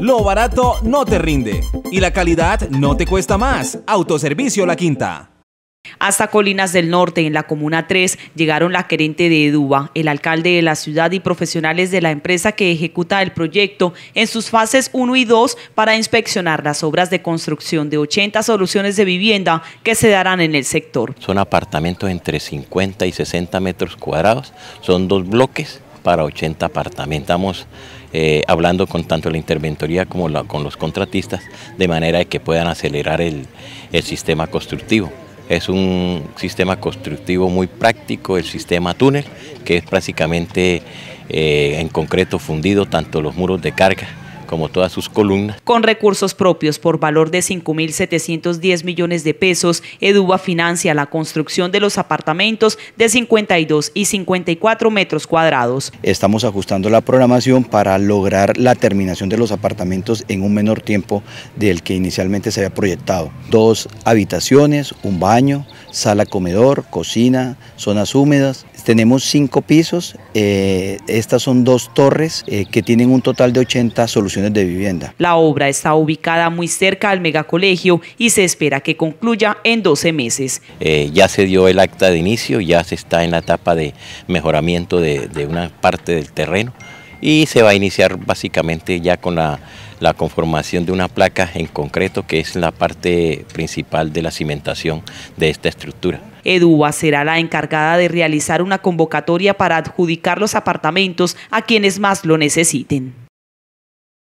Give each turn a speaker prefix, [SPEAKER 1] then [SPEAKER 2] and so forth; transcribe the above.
[SPEAKER 1] Lo barato no te rinde y la calidad no te cuesta más. Autoservicio La Quinta.
[SPEAKER 2] Hasta Colinas del Norte, en la Comuna 3, llegaron la querente de Eduba, el alcalde de la ciudad y profesionales de la empresa que ejecuta el proyecto en sus fases 1 y 2 para inspeccionar las obras de construcción de 80 soluciones de vivienda que se darán en el sector.
[SPEAKER 3] Son apartamentos entre 50 y 60 metros cuadrados, son dos bloques para 80 apartamentos. Eh, hablando con tanto la interventoría como con los contratistas de manera de que puedan acelerar el, sistema constructivo. Es un sistema constructivo muy práctico, el sistema túnel, que es prácticamente eh, en concreto fundido, tanto los muros de carga como todas sus columnas.
[SPEAKER 2] Con recursos propios por valor de 5.710 millones de pesos, Eduba financia la construcción de los apartamentos de 52 y 54 metros cuadrados.
[SPEAKER 1] Estamos ajustando la programación para lograr la terminación de los apartamentos en un menor tiempo del que inicialmente se había proyectado. Dos habitaciones, un baño, sala comedor, cocina, zonas húmedas. Tenemos cinco pisos, eh, estas son dos torres eh, que tienen un total de 80 soluciones de vivienda.
[SPEAKER 2] La obra está ubicada muy cerca al megacolegio y se espera que concluya en 12 meses.
[SPEAKER 3] Eh, ya se dio el acta de inicio, ya se está en la etapa de mejoramiento de una parte del terreno y se va a iniciar básicamente ya con la, conformación de una placa en concreto que es la parte principal de la cimentación de esta estructura.
[SPEAKER 2] Eduba será la encargada de realizar una convocatoria para adjudicar los apartamentos a quienes más lo necesiten.